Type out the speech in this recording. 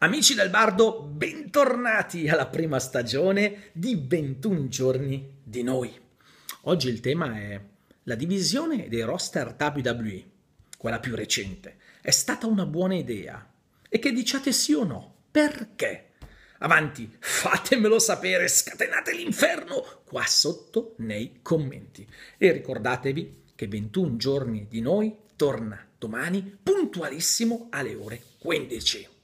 Amici del Bardo, bentornati alla prima stagione di 21 giorni di noi. Oggi il tema è la divisione dei roster WWE, quella più recente. È stata una buona idea. E che diciate sì o no? Perché? Avanti, fatemelo sapere, scatenate l'inferno qua sotto nei commenti. E ricordatevi che 21 giorni di noi torna domani puntualissimo alle ore 15.